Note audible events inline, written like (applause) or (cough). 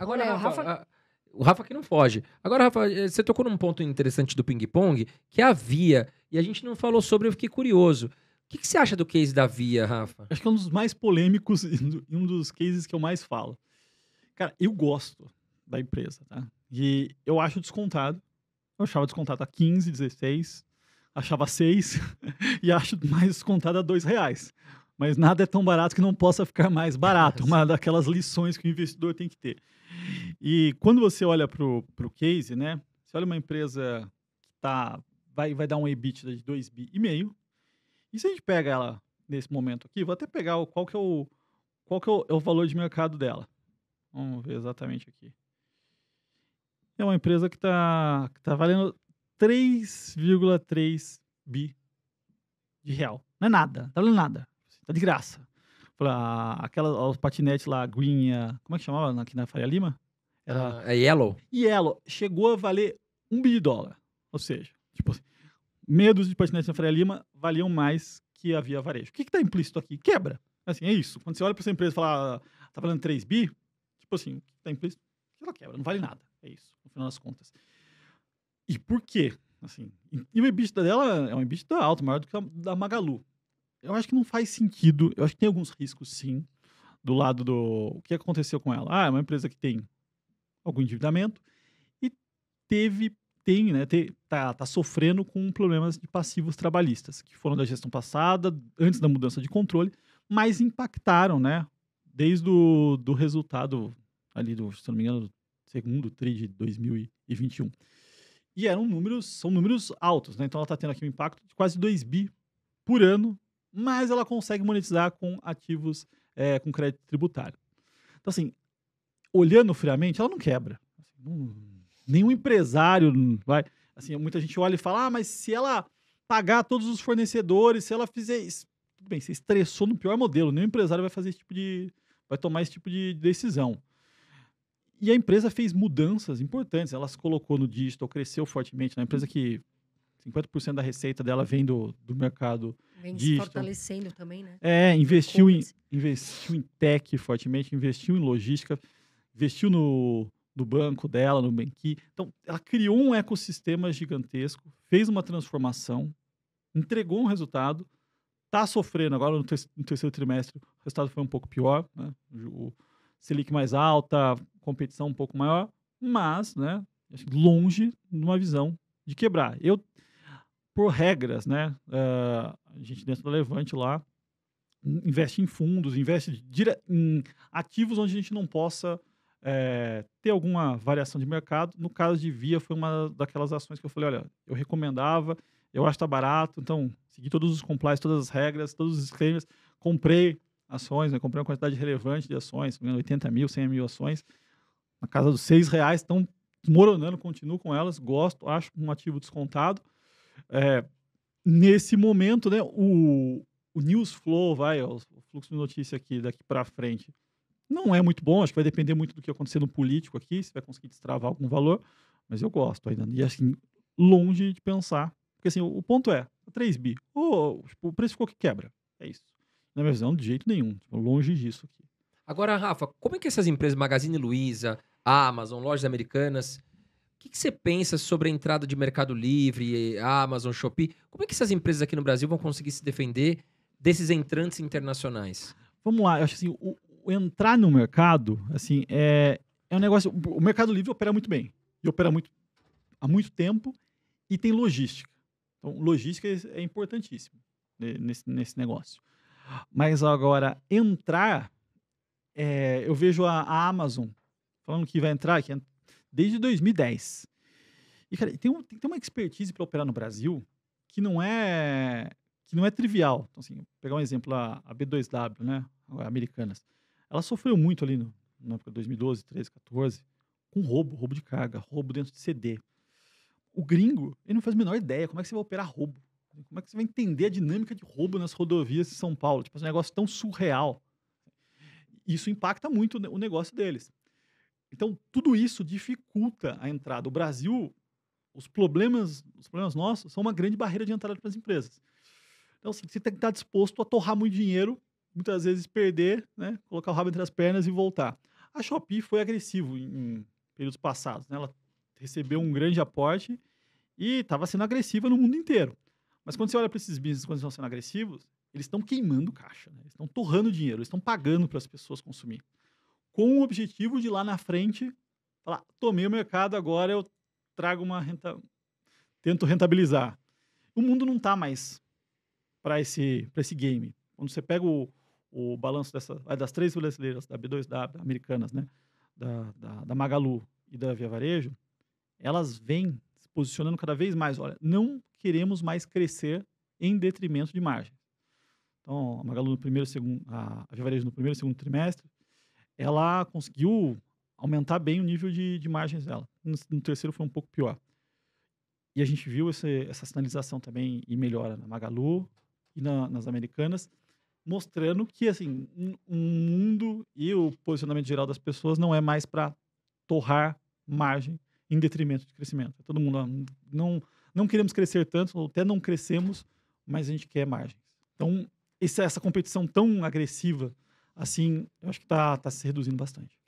Agora, Olha, Rafa, Rafa... A... O Rafa que não foge. Agora, Rafa, eh, você tocou num ponto interessante do ping-pong, que é a Via, e a gente não falou sobre, eu fiquei curioso. O que, que, você acha do case da Via, Rafa? Acho que é um dos mais polêmicos (laughs) e um dos cases que eu mais falo. Cara, eu gosto da empresa, tá? E eu acho descontado. Eu achava descontado a 15, 16, achava 6 (laughs) e acho mais descontado a 2 reais mas nada é tão barato que não possa ficar mais barato. (laughs) Uma daquelas lições que o investidor tem que ter. E quando você olha para o case, né? Você olha uma empresa que tá, vai, vai dar um EBITDA de 2,5 bi, e meio, e se a gente pega ela nesse momento aqui, vou até pegar o, qual que, é o, qual que é o, é o valor de mercado dela. Vamos ver exatamente aqui. É uma empresa que está que tá valendo 3,3 bi de real. Não é nada, tá valendo nada. Tá de graça. Pra ah, aquela, os patinetes lá, green, como é que chamava aqui na Faria Lima? Era... Ah, é yellow? Yellow. Chegou a valer um bilhão de dólar. Ou seja, tipo assim, de patinetes na Faria Lima valiam mais que havia varejo. O que está implícito aqui? Quebra. Assim, é isso. Quando você olha para essa empresa e fala, ah, tá valendo 3 bi, tipo assim, está implícito? Ela quebra, não vale nada. É isso, no final das contas. E por quê? Assim, e o EBITDA dela é um EBITDA alto, maior do que a da Magalu eu acho que não faz sentido. Eu acho que tem alguns riscos, sim, do lado do. O que aconteceu com ela? Ah, é uma empresa que tem algum endividamento e teve, tem, né? Te, tá, tá sofrendo com problemas de passivos trabalhistas, que foram da gestão passada, antes da mudança de controle, mas impactaram, né? Desde o do resultado ali do, se não me engano, do segundo TRI de 2021. E eram números, são números altos, né? Então ela está tendo aqui um impacto de quase 2 bi por ano mas ela consegue monetizar com ativos é, com crédito tributário. Então, assim, olhando friamente, ela não quebra. Assim, nenhum empresário vai. Assim, muita gente olha e fala: ah, mas se ela pagar todos os fornecedores, se ela fizer isso. Tudo bem, você estressou no pior modelo. Nenhum empresário vai fazer esse tipo de. vai tomar esse tipo de decisão. E a empresa fez mudanças importantes. Ela se colocou no digital, cresceu fortemente. Na né? empresa que 50% da receita dela vem do, do mercado Vem digital. Então. se fortalecendo também, né? É, investiu em, investiu em tech fortemente, investiu em logística, investiu no, no banco dela, no Banqui. Então, ela criou um ecossistema gigantesco, fez uma transformação, entregou um resultado, está sofrendo agora no, no, terceiro trimestre, o resultado foi um pouco pior, né? O Selic mais alta, competição um pouco maior, mas, né, longe de uma visão de quebrar. Eu por regras, né? Uh, a gente dentro do Levante lá investe em fundos, investe em ativos onde a gente não possa é, ter alguma variação de mercado. No caso de Via, foi uma daquelas ações que eu falei, olha, eu recomendava, eu acho que tá barato, então segui todos os complies, todas as regras, todos os disclaimers, comprei ações, né? comprei uma quantidade relevante de ações, 80 mil, 100 mil ações, na casa dos seis reais, estão desmoronando, né? continuo com elas, gosto, acho um ativo descontado, é, nesse momento, né, o, o news flow, vai, o fluxo de notícia aqui daqui para frente, não é muito bom. Acho que vai depender muito do que acontecer no político aqui, se vai conseguir destravar algum valor. Mas eu gosto ainda. E assim, longe de pensar. Porque assim, o, o ponto é: 3 tá bi. Oh, tipo, o preço ficou que quebra. É isso. Na minha visão, de jeito nenhum. Tipo, longe disso aqui. Agora, Rafa, como é que essas empresas, Magazine Luiza, Amazon, lojas americanas, que, que você pensa sobre a entrada de Mercado Livre, Amazon, Shopee? Como é que essas empresas aqui no Brasil vão conseguir se defender desses entrantes internacionais? Vamos lá, eu acho assim, o, o entrar no mercado, assim, é, é um negócio. O Mercado Livre opera muito bem. E opera muito há muito tempo e tem logística. Então, logística é, é importantíssimo né, nesse, nesse negócio. Mas agora, entrar, é, eu vejo a, a, Amazon falando que vai entrar, que desde 2010. E, cara, tem, um, tem, uma expertise para operar no Brasil que não é que não é trivial. Então, assim, pegar um exemplo, a, a B2W, né, a Americanas, ela sofreu muito ali no, na época de 2012, 13, 14, com roubo, roubo de carga, roubo dentro de CD. O gringo, ele não faz a menor ideia como é que você vai operar roubo. Como é que você vai entender a dinâmica de roubo nas rodovias de São Paulo? Tipo, é um negócio tão surreal. Isso impacta muito o negócio deles. Então, tudo isso dificulta a entrada. O Brasil, os problemas, os problemas nossos são uma grande barreira de entrada para as empresas. Então, assim, você tem que estar disposto a torrar muito dinheiro, muitas vezes perder, né, colocar o rabo entre as pernas e voltar. A Shopee foi agressivo em, em períodos passados. Né? Ela recebeu um grande aporte e estava sendo agressiva no mundo inteiro. Mas quando você olha para esses business, quando eles estão sendo agressivos, eles estão queimando caixa, né? estão torrando dinheiro, estão pagando para as pessoas consumir com o objetivo de lá na frente falar, tomei o mercado, agora eu trago uma renta, tento rentabilizar. O mundo não está mais para esse, esse game. Quando você pega o, o balanço ah, das três brasileiras, da B2W, da Americanas, né? Da, da, da, Magalu e da Via Varejo, elas vêm se posicionando cada vez mais. Olha, não queremos mais crescer em detrimento de margem. Então, a Magalu no primeiro, segundo, a Via Varejo no primeiro, segundo trimestre, ela conseguiu aumentar bem o nível de, de margens dela. No, no, terceiro foi um pouco pior. E a gente viu esse, essa sinalização também e melhora na Magalu e na, nas Americanas, mostrando que assim o um, mundo e o posicionamento geral das pessoas não é mais para torrar margem em detrimento de crescimento. É todo mundo ah, não não queremos crescer tanto, ou até não crescemos, mas a gente quer margens. Então, essa competição tão agressiva assim, eu acho que está tá se reduzindo bastante.